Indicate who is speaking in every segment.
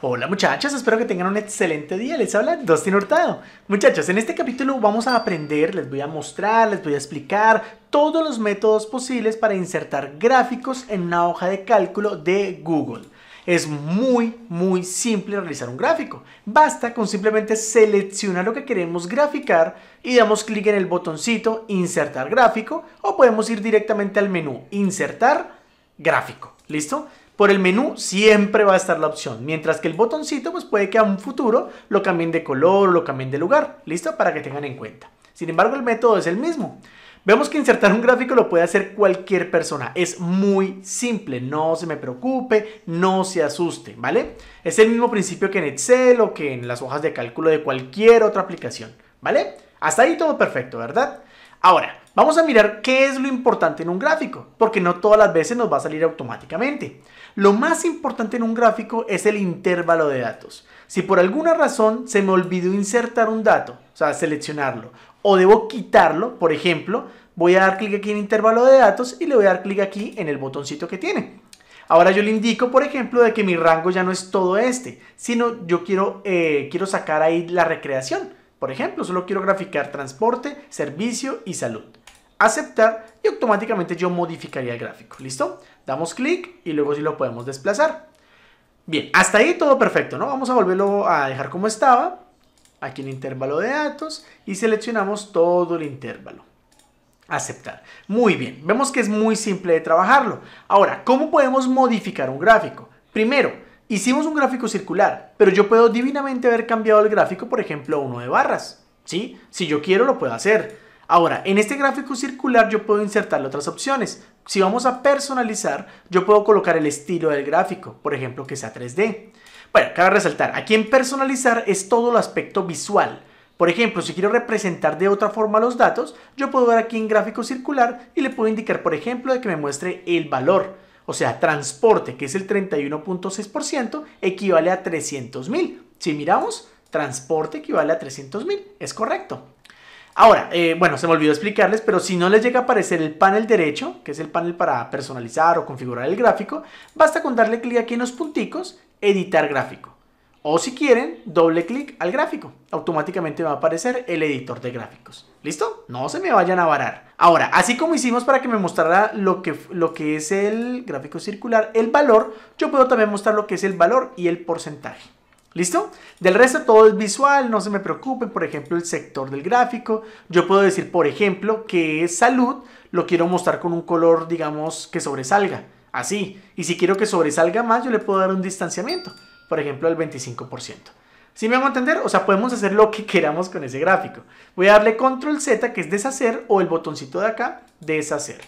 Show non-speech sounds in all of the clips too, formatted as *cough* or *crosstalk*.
Speaker 1: Hola muchachas, espero que tengan un excelente día. Les habla Dustin Hurtado. Muchachos, en este capítulo vamos a aprender, les voy a mostrar, les voy a explicar todos los métodos posibles para insertar gráficos en una hoja de cálculo de Google. Es muy, muy simple realizar un gráfico. Basta con simplemente seleccionar lo que queremos graficar y damos clic en el botoncito Insertar gráfico o podemos ir directamente al menú Insertar gráfico. ¿Listo? Por el menú siempre va a estar la opción, mientras que el botoncito pues puede que a un futuro lo cambien de color o lo cambien de lugar, ¿listo? Para que tengan en cuenta. Sin embargo, el método es el mismo. Vemos que insertar un gráfico lo puede hacer cualquier persona. Es muy simple, no se me preocupe, no se asuste, ¿vale? Es el mismo principio que en Excel o que en las hojas de cálculo de cualquier otra aplicación, ¿vale? Hasta ahí todo perfecto, ¿verdad? Ahora, Vamos a mirar qué es lo importante en un gráfico, porque no todas las veces nos va a salir automáticamente. Lo más importante en un gráfico es el intervalo de datos. Si por alguna razón se me olvidó insertar un dato, o sea, seleccionarlo, o debo quitarlo, por ejemplo, voy a dar clic aquí en intervalo de datos y le voy a dar clic aquí en el botoncito que tiene. Ahora yo le indico, por ejemplo, de que mi rango ya no es todo este, sino yo quiero, eh, quiero sacar ahí la recreación. Por ejemplo, solo quiero graficar transporte, servicio y salud aceptar y automáticamente yo modificaría el gráfico. ¿Listo? Damos clic y luego sí lo podemos desplazar. Bien, hasta ahí todo perfecto, ¿no? Vamos a volverlo a dejar como estaba. Aquí en intervalo de datos y seleccionamos todo el intervalo. Aceptar. Muy bien, vemos que es muy simple de trabajarlo. Ahora, ¿cómo podemos modificar un gráfico? Primero, hicimos un gráfico circular, pero yo puedo divinamente haber cambiado el gráfico, por ejemplo, uno de barras. ¿Sí? Si yo quiero lo puedo hacer. Ahora, en este gráfico circular yo puedo insertarle otras opciones. Si vamos a personalizar, yo puedo colocar el estilo del gráfico, por ejemplo, que sea 3D. Bueno, cabe resaltar, aquí en personalizar es todo el aspecto visual. Por ejemplo, si quiero representar de otra forma los datos, yo puedo ver aquí en gráfico circular y le puedo indicar, por ejemplo, de que me muestre el valor. O sea, transporte, que es el 31.6%, equivale a 300.000. Si miramos, transporte equivale a 300.000. Es correcto. Ahora, eh, bueno, se me olvidó explicarles, pero si no les llega a aparecer el panel derecho, que es el panel para personalizar o configurar el gráfico, basta con darle clic aquí en los punticos, editar gráfico. O si quieren, doble clic al gráfico. Automáticamente va a aparecer el editor de gráficos. ¿Listo? No se me vayan a varar. Ahora, así como hicimos para que me mostrara lo que, lo que es el gráfico circular, el valor, yo puedo también mostrar lo que es el valor y el porcentaje. ¿Listo? Del resto todo es visual, no se me preocupen, por ejemplo, el sector del gráfico. Yo puedo decir, por ejemplo, que es salud, lo quiero mostrar con un color, digamos, que sobresalga, así. Y si quiero que sobresalga más, yo le puedo dar un distanciamiento, por ejemplo, el 25%. ¿Sí me van a entender? O sea, podemos hacer lo que *laughs* queramos con ese gráfico. Voy a darle control Z, que es deshacer, o el botoncito de acá, deshacer.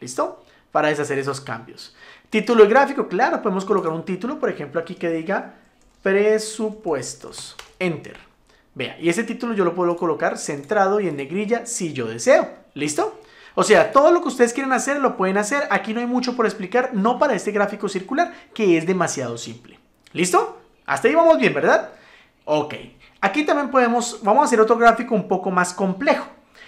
Speaker 1: ¿Listo? Para deshacer esos cambios. Título y gráfico, claro, podemos colocar un título, por ejemplo, aquí que diga presupuestos. Enter. Vea, y ese título yo lo puedo colocar centrado y en negrilla si yo deseo. ¿Listo? O sea, todo lo que ustedes quieren hacer lo pueden hacer. Aquí no hay mucho por explicar, no para este gráfico circular, que es demasiado simple. ¿Listo? Hasta ahí vamos bien, ¿verdad? Ok. Aquí también podemos, vamos a hacer otro gráfico un poco más complejo.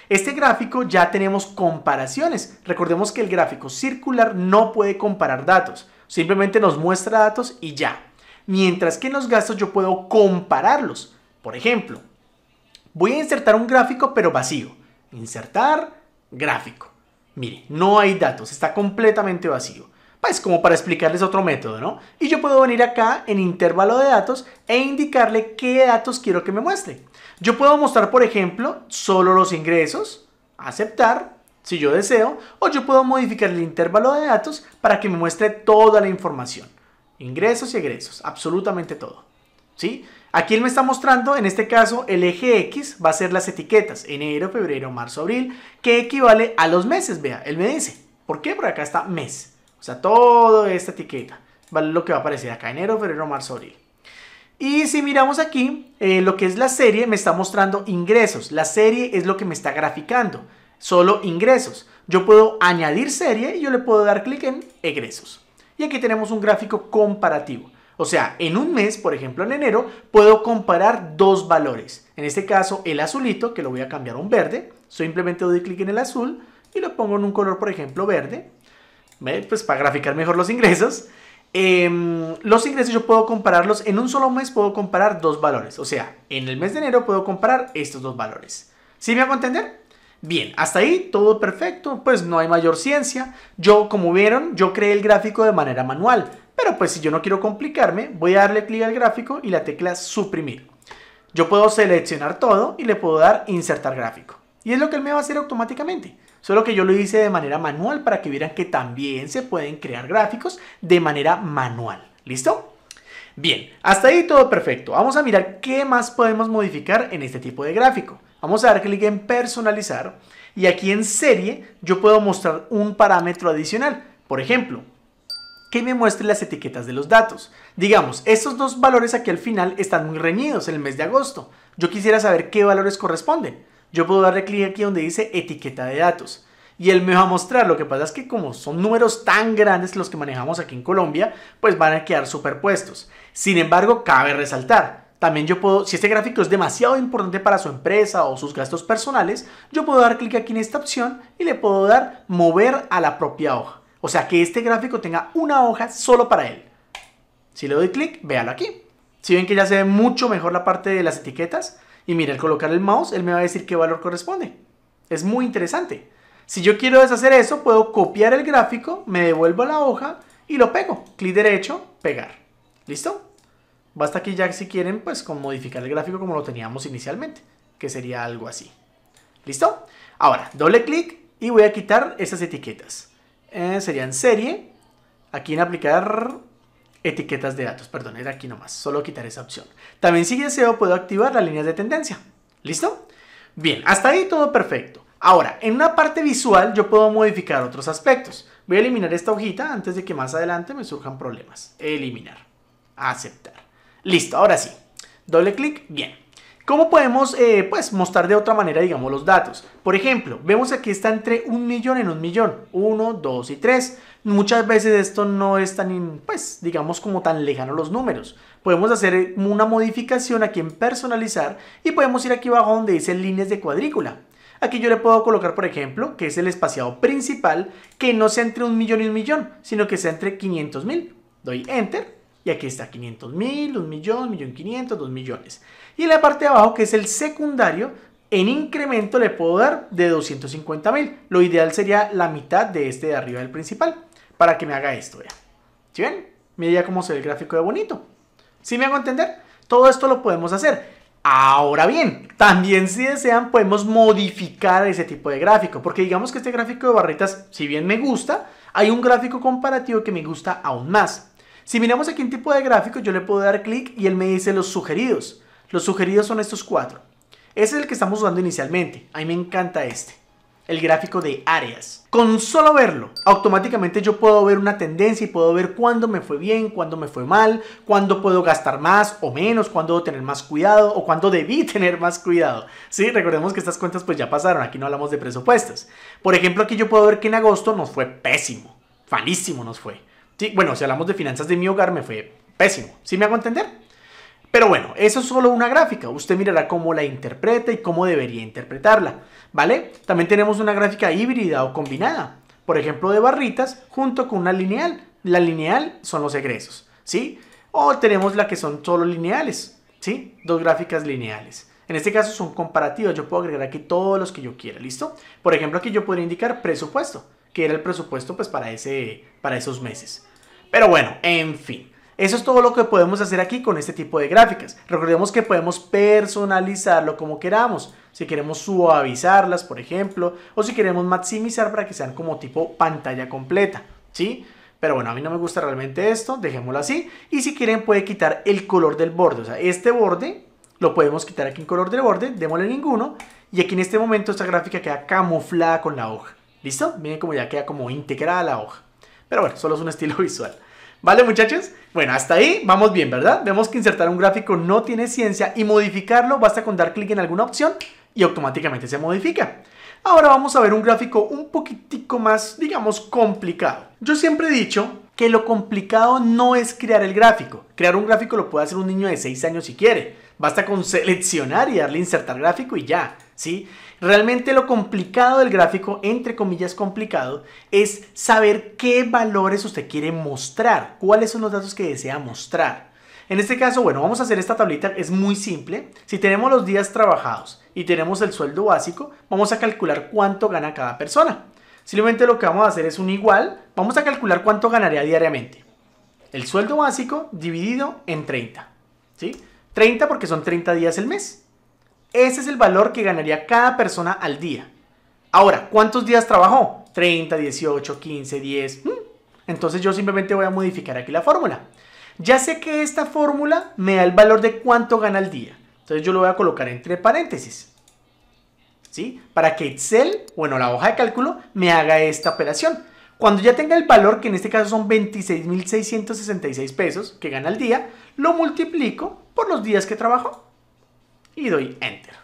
Speaker 1: Este gráfico ya tenemos comparaciones. Recordemos que el gráfico circular no puede comparar datos. Simplemente nos muestra datos y ya mientras que en los gastos yo puedo compararlos. Por ejemplo, voy a insertar un gráfico pero vacío. Insertar gráfico. Mire, no hay datos, está completamente vacío. Pues como para explicarles otro método, ¿no? Y yo puedo venir acá en intervalo de datos e indicarle qué datos quiero que me muestre. Yo puedo mostrar, por ejemplo, solo los ingresos, aceptar, si yo deseo, o yo puedo modificar el intervalo de datos para que me muestre toda la información ingresos y egresos, absolutamente todo. ¿Sí? Aquí él me está mostrando, en este caso, el eje X va a ser las etiquetas, enero, febrero, marzo, abril, que equivale a los meses, vea, él me dice, ¿por qué? Por acá está mes, o sea, toda esta etiqueta, vale lo que va a aparecer acá, enero, febrero, marzo, abril. Y si miramos aquí, eh, lo que es la serie me está mostrando ingresos, la serie es lo que me está graficando, solo ingresos. Yo puedo añadir serie y yo le puedo dar clic en egresos. Y aquí tenemos un gráfico comparativo. O sea, en un mes, por ejemplo en enero, puedo comparar dos valores. En este caso, el azulito, que lo voy a cambiar a un verde. Simplemente doy clic en el azul y lo pongo en un color, por ejemplo, verde. Pues para graficar mejor los ingresos. Em, los ingresos yo puedo compararlos, en un solo mes puedo comparar dos valores. O sea, en el mes de enero puedo comparar estos dos valores. ¿Sí me hago entender? Bien, hasta ahí todo perfecto, pues no hay mayor ciencia. Yo, como vieron, yo creé el gráfico de manera manual, pero pues si yo no quiero complicarme, voy a darle clic al gráfico y la tecla suprimir. Yo puedo seleccionar todo y le puedo dar insertar gráfico. Y es lo que él me va a hacer automáticamente. Solo que yo lo hice de manera manual para que vieran que también se pueden crear gráficos de manera manual. ¿Listo? Bien, hasta ahí todo perfecto. Vamos a mirar qué más podemos modificar en este tipo de gráfico. Vamos a dar clic en personalizar y aquí en serie yo puedo mostrar un parámetro adicional. Por ejemplo, que me muestre las etiquetas de los datos. Digamos, estos dos valores aquí al final están muy reñidos en el mes de agosto. Yo quisiera saber qué valores corresponden. Yo puedo darle clic aquí donde dice etiqueta de datos. Y él me va a mostrar, lo que pasa es que como son números tan grandes los que manejamos aquí en Colombia, pues van a quedar superpuestos. Sin embargo, cabe resaltar, también yo puedo, si este gráfico es demasiado importante para su empresa o sus gastos personales, yo puedo dar clic aquí en esta opción y le puedo dar mover a la propia hoja. O sea, que este gráfico tenga una hoja solo para él. Si le doy clic, véalo aquí. Si ven que ya se ve mucho mejor la parte de las etiquetas, y mira, al colocar el mouse, él me va a decir qué valor corresponde. Es muy interesante. Si yo quiero deshacer eso, puedo copiar el gráfico, me devuelvo a la hoja y lo pego. Clic derecho, pegar. ¿Listo? Basta que ya si quieren, pues con modificar el gráfico como lo teníamos inicialmente, que sería algo así. ¿Listo? Ahora, doble clic y voy a quitar esas etiquetas. Eh, serían serie, aquí en aplicar etiquetas de datos, perdón, era aquí nomás, solo quitar esa opción. También si deseo puedo activar las líneas de tendencia. ¿Listo? Bien, hasta ahí todo perfecto. Ahora, en una parte visual yo puedo modificar otros aspectos. Voy a eliminar esta hojita antes de que más adelante me surjan problemas. Eliminar. Aceptar. Listo, ahora sí. Doble clic, bien. ¿Cómo podemos eh, pues, mostrar de otra manera, digamos, los datos? Por ejemplo, vemos aquí está entre un millón en un millón, uno, dos y tres. Muchas veces esto no es tan, pues, digamos, como tan lejano los números. Podemos hacer eh, una modificación aquí en personalizar y podemos ir aquí abajo donde dice líneas de cuadrícula. Aquí yo le puedo colocar, por ejemplo, que es el espaciado principal, que no sea entre un millón y un millón, sino que sea entre 500 mil. Doy Enter y aquí está 500 mil, 1 millón, 1 500, 2 millones. Y en la parte de abajo, que es el secundario, en incremento le puedo dar de 250 mil. Lo ideal sería la mitad de este de arriba del principal para que me haga esto. ¿Sí ven? Mira cómo se ve el gráfico de bonito. ¿Sí me hago entender? Todo esto lo podemos hacer. Ahora bien, también si desean podemos modificar ese tipo de gráfico, porque digamos que este gráfico de barritas, si bien me gusta, hay un gráfico comparativo que me gusta aún más. Si miramos aquí un tipo de gráfico, yo le puedo dar clic y él me dice los sugeridos. Los sugeridos son estos cuatro. Ese es el que estamos usando inicialmente. A mí me encanta este. El gráfico de áreas. Con solo verlo, automáticamente yo puedo ver una tendencia y puedo ver cuándo me fue bien, cuándo me fue mal, cuándo puedo gastar más o menos, cuándo debo tener más cuidado o cuándo debí *laughs* tener más cuidado. Sí, recordemos que estas cuentas pues ya pasaron, aquí no hablamos de presupuestos. Por ejemplo, aquí yo puedo ver que en agosto nos fue pésimo, Falísimo nos fue bueno, si hablamos de finanzas de mi hogar, me fue pésimo. ¿Sí me hago entender? Pero bueno, eso es solo una gráfica. Usted mirará cómo la interpreta y cómo debería interpretarla. ¿Vale? También tenemos una gráfica híbrida o combinada. Por ejemplo, de barritas junto con una lineal. La lineal son los egresos. ¿Sí? O tenemos la que son solo lineales. ¿Sí? Dos gráficas lineales. En este caso son comparativas. Yo puedo agregar aquí todos los que yo quiera. ¿Listo? Por ejemplo, aquí yo podría indicar presupuesto que era el presupuesto pues para, ese, para esos meses. Pero bueno, en fin. Eso es todo lo que podemos hacer aquí con este tipo de gráficas. Recordemos que podemos personalizarlo como queramos. Si queremos suavizarlas, por ejemplo, o si queremos maximizar para que sean como tipo pantalla completa, ¿sí? Pero bueno, a mí no me gusta realmente esto, dejémoslo así. Y si quieren puede quitar el color del borde, o sea, este borde lo podemos quitar aquí en color del borde, démosle ninguno. Y aquí en este momento esta gráfica queda camuflada con la hoja. ¿Listo? Miren cómo ya queda como integrada la hoja. Pero bueno, solo es un estilo *laughs* visual. ¿Vale, muchachos? Bueno, hasta ahí vamos bien, ¿verdad? Vemos que insertar un gráfico no tiene ciencia y modificarlo basta con dar clic en alguna opción y automáticamente se modifica. Ahora vamos a ver un gráfico un poquitico más, digamos, complicado. Yo siempre he dicho que lo complicado no es crear el gráfico. Crear un gráfico lo puede hacer un niño de 6 años si quiere. Basta con seleccionar y darle insertar gráfico y ya. Realmente lo complicado del gráfico, entre comillas complicado, es saber qué valores usted quiere mostrar, cuáles son los datos que desea mostrar. En este caso, bueno, vamos a hacer esta tablita, es muy simple. Si tenemos los días trabajados y tenemos el sueldo básico, vamos a calcular cuánto gana cada persona. Simplemente lo que vamos a hacer es un igual, vamos a calcular cuánto ganaría diariamente. El sueldo básico dividido en 30, ¿sí? 30 porque son 30 días el mes. Ese es el valor que ganaría cada persona al día. Ahora, ¿cuántos días trabajó? 30, 18, 15, 10. Entonces yo simplemente voy a modificar aquí la fórmula. Ya sé que esta fórmula me da el valor de cuánto gana al día. Entonces yo lo voy a colocar entre paréntesis. ¿Sí? Para que Excel, bueno, la hoja de cálculo, me haga esta operación. Cuando ya tenga el valor, que en este caso son 26.666 pesos que gana al día, lo multiplico por los días que trabajó y doy enter.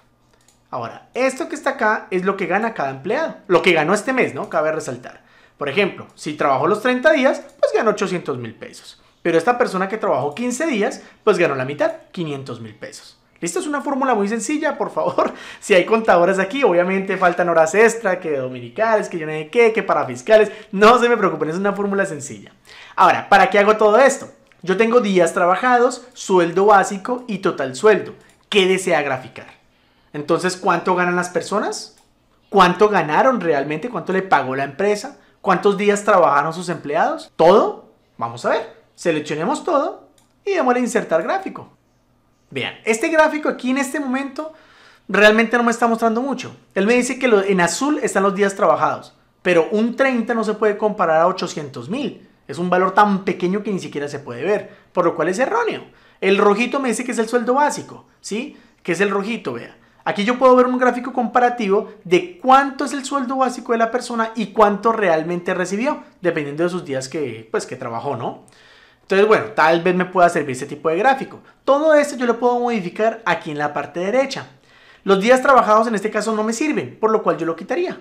Speaker 1: Ahora, esto que está acá es lo que gana cada empleado, lo que ganó este mes, ¿no? Cabe resaltar. Por ejemplo, si trabajó los 30 días, pues ganó 800 mil pesos. Pero esta persona que trabajó 15 días, pues ganó la mitad, 500 mil pesos. Listo, es una fórmula muy sencilla, por favor. *laughs* Si hay contadores aquí, obviamente faltan horas extra, que dominicales, que yo no sé qué, que para fiscales. No se me preocupen, es una fórmula sencilla. Ahora, ¿para qué hago todo esto? Yo tengo días trabajados, sueldo básico y total sueldo qué desea graficar. Entonces, ¿cuánto ganan las personas? ¿Cuánto ganaron realmente? ¿Cuánto le pagó la empresa? ¿Cuántos días trabajaron sus empleados? Todo. Vamos a ver. Seleccionemos todo y vamos a insertar gráfico. Vean, este gráfico aquí en este momento realmente no me está mostrando mucho. Él me dice que en azul están los días trabajados, pero un 30 no se puede comparar a 800 mil. Es un valor tan pequeño que ni siquiera se puede ver, por lo cual es erróneo. El rojito me dice que es el sueldo básico, ¿sí? Que es el rojito, vea. Aquí yo puedo ver un gráfico comparativo de cuánto es el sueldo básico de la persona y cuánto realmente recibió, dependiendo de sus días que, pues, que trabajó, ¿no? Entonces, bueno, tal vez me pueda servir ese tipo de gráfico. Todo esto yo lo puedo modificar aquí en la parte derecha. Los días trabajados en este caso no me sirven, por lo cual yo lo quitaría.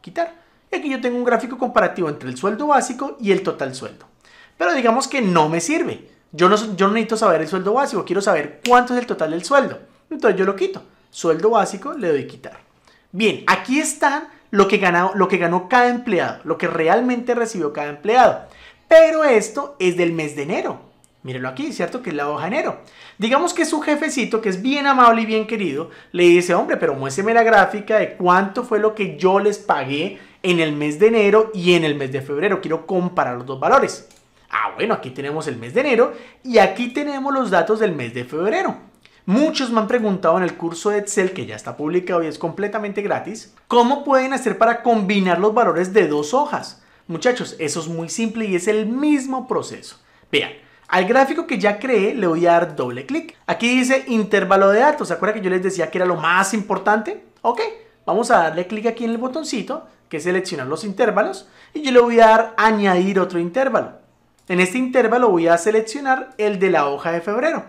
Speaker 1: Quitar. Y aquí yo tengo un gráfico comparativo entre el sueldo básico y el total sueldo. Pero digamos que no me sirve. Yo no, necesito saber el sueldo básico, quiero saber cuánto es el total del sueldo. Entonces yo lo quito. Sueldo básico le doy quitar. Bien, aquí están lo que, ganó, lo que ganó cada empleado, lo que realmente recibió cada empleado. Pero esto es del mes de enero. Mírenlo aquí, ¿cierto? Que es la hoja de enero. Digamos que su jefecito, que es bien amable y bien querido, le dice, hombre, pero muéstrame la gráfica de cuánto fue lo que yo les pagué en el mes de enero y en el mes de febrero. Quiero comparar los dos valores. Ah, bueno, aquí tenemos el mes de enero y aquí tenemos los datos del mes de febrero. Muchos me han preguntado en el curso de Excel que ya está publicado y es completamente gratis, ¿cómo pueden hacer para combinar los valores de dos hojas? Muchachos, eso es muy simple y es el mismo proceso. Vean, al gráfico que ya creé le voy a dar doble clic. Aquí dice intervalo de datos. ¿Se acuerdan que yo les decía que era lo más importante? Ok, vamos a darle clic aquí en el botoncito que es seleccionar los intervalos y yo le voy a dar añadir otro intervalo. En este intervalo voy a seleccionar el de la hoja de febrero.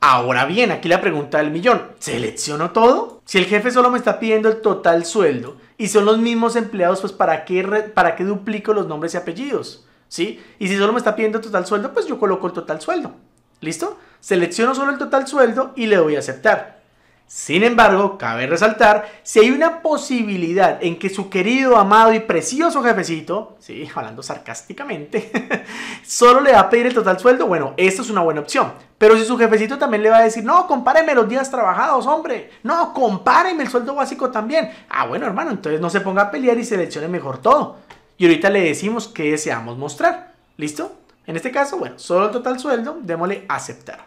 Speaker 1: Ahora bien, aquí la pregunta del millón, ¿selecciono todo? Si el jefe solo me está pidiendo el total sueldo y son los mismos empleados, pues ¿para qué, para duplico los nombres y apellidos? ¿Sí? Y si solo me está pidiendo el total sueldo, pues yo coloco el total sueldo. ¿Listo? Selecciono solo el total sueldo y le doy a aceptar. Sin embargo, cabe resaltar, si hay una posibilidad en que su querido, amado y precioso jefecito, sí, hablando sarcásticamente, *laughs* solo le va a pedir el total sueldo, bueno, esta es una buena opción. Pero si su jefecito también le va a decir, no, compáreme los días trabajados, hombre, no, compáreme el sueldo básico también. Ah, bueno, hermano, entonces no se ponga a pelear y seleccione mejor todo. Y ahorita le decimos qué deseamos mostrar. ¿Listo? En este caso, bueno, solo el total sueldo, démosle aceptar.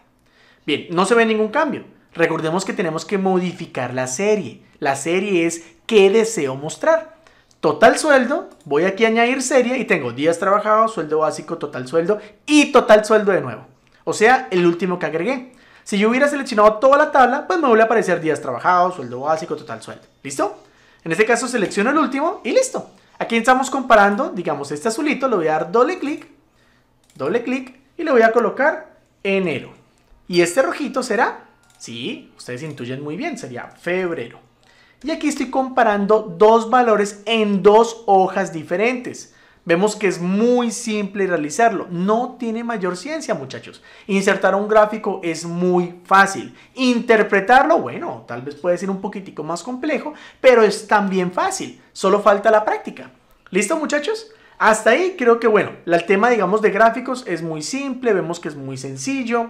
Speaker 1: Bien, no se ve ningún cambio. Recordemos que tenemos que modificar la serie. La serie es qué deseo mostrar. Total sueldo, voy aquí a añadir serie y tengo días trabajados, sueldo básico, total sueldo y total sueldo de nuevo. O sea, el último que agregué. Si yo hubiera seleccionado toda la tabla, pues me vuelve a aparecer días trabajados, sueldo básico, total sueldo. ¿Listo? En este caso selecciono el último y listo. Aquí estamos comparando, digamos, este azulito, le voy a dar doble clic, doble clic y le voy a colocar enero. Y este rojito será Sí, ustedes intuyen muy bien, sería febrero. Y aquí estoy comparando dos valores en dos hojas diferentes. Vemos que es muy simple realizarlo. No tiene mayor ciencia, muchachos. Insertar un gráfico es muy fácil. Interpretarlo, bueno, tal vez puede ser un poquitico más complejo, pero es también fácil. Solo falta la práctica. ¿Listo, muchachos? Hasta ahí creo que, bueno, el tema, digamos, de gráficos es muy simple. Vemos que es muy sencillo.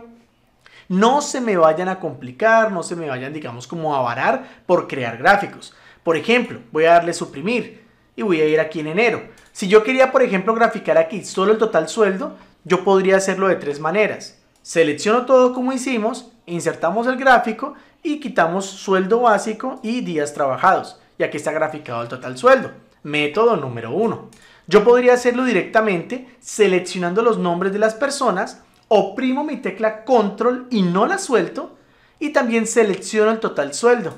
Speaker 1: No se me vayan a complicar, no se me vayan, digamos, como a varar por crear gráficos. Por ejemplo, voy a darle suprimir y voy a ir aquí en enero. Si yo quería, por ejemplo, graficar aquí solo el total sueldo, yo podría hacerlo de tres maneras. Selecciono todo como hicimos, insertamos el gráfico y quitamos sueldo básico y días trabajados. ya que está graficado el total sueldo. Método número uno. Yo podría hacerlo directamente seleccionando los nombres de las personas oprimo mi tecla control y no la suelto y también selecciono el total sueldo.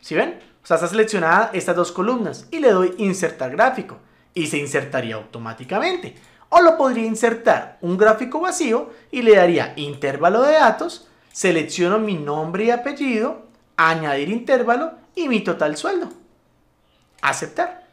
Speaker 1: ¿Sí ven? O sea, está seleccionada estas dos columnas y le doy insertar gráfico y se insertaría automáticamente. O lo podría insertar un gráfico vacío y le daría intervalo de datos, selecciono mi nombre y apellido, añadir intervalo y mi total sueldo. Aceptar.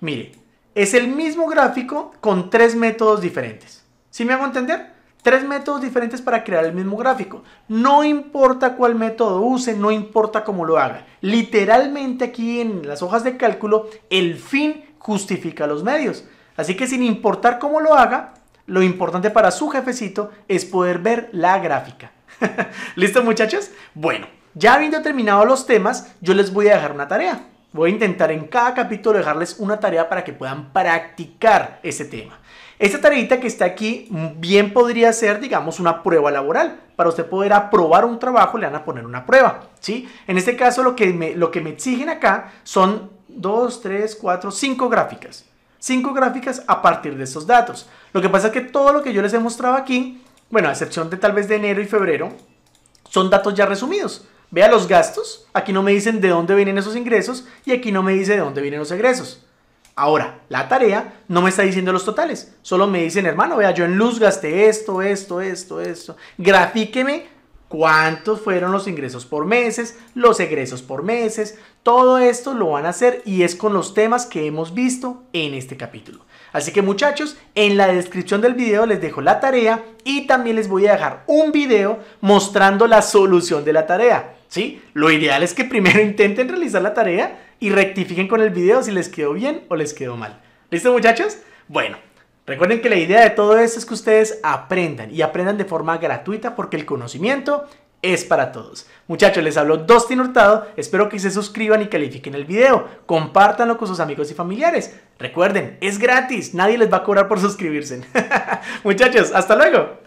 Speaker 1: Mire, es el mismo gráfico con tres métodos diferentes. ¿Sí me hago entender? Tres métodos diferentes para crear el mismo gráfico. No importa cuál método use, no importa cómo lo haga. Literalmente aquí en las hojas de cálculo, el fin justifica los medios. Así que sin importar cómo lo haga, lo importante para su jefecito es poder ver la gráfica. *laughs* ¿Listo muchachos? Bueno, ya habiendo terminado los temas, yo les voy a dejar una tarea. Voy a intentar en cada capítulo dejarles una tarea para que puedan practicar ese tema. Esta tareita que está aquí mm, bien podría ser, digamos, una prueba laboral. Para usted poder aprobar un trabajo le van a poner una prueba, ¿sí? En este caso lo que me, lo que me exigen acá son 2, 3, 4, 5 gráficas. 5 gráficas a partir de esos datos. Lo que pasa es que todo lo que yo les he mostrado aquí, bueno, a excepción de tal vez de enero y febrero, son datos ya resumidos. Vea los gastos, aquí no me dicen de dónde vienen esos ingresos y aquí no me dice de dónde vienen los egresos. Ahora, la tarea no me está diciendo los totales, solo me dicen, hermano, vea, yo en luz gasté esto, esto, esto, esto. Grafíqueme cuántos fueron los ingresos por meses, los egresos por meses, todo esto lo van a hacer y es con los temas que hemos visto en este capítulo. Así que muchachos, en la descripción del video les dejo la tarea y también les voy a dejar un video mostrando la solución de la tarea. ¿Sí? Lo ideal es que primero *laughs* intenten realizar la tarea y rectifiquen con el video si les quedó bien o les quedó mal. ¿Listo muchachos? Bueno, recuerden que la idea de todo esto es que ustedes aprendan y aprendan de forma gratuita porque el conocimiento es para todos. Muchachos, les hablo Dustin Hurtado, espero que se suscriban y califiquen el video, compártanlo con sus amigos y familiares. Recuerden, es gratis, nadie les va a cobrar por *laughs* suscribirse. *laughs* Muchachos, hasta luego.